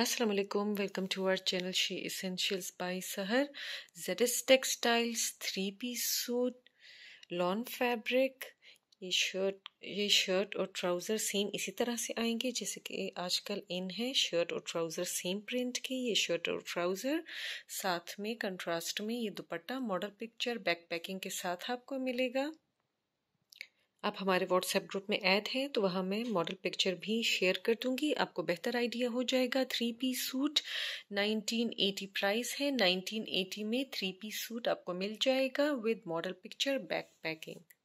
Aslam welcome to our channel She Essentials by Sahar Z S textiles three piece suit lawn fabric ये shirt ये shirt और trouser same इसी तरह से आएंगे जैसे कि आजकल इन है शर्ट और ट्राउज़र सेम प्रिंट की ये शर्ट और ट्राउज़र साथ में कंट्रास्ट में ये dupatta model picture back packing के साथ आपको मिलेगा आप हमारे व्हाट्सएप ग्रुप में ऐड हैं तो वहाँ मैं मॉडल पिक्चर भी शेयर कर दूंगी आपको बेहतर आइडिया हो जाएगा थ्री पी सूट 1980 प्राइस है 1980 में थ्री पी सूट आपको मिल जाएगा with model picture back packing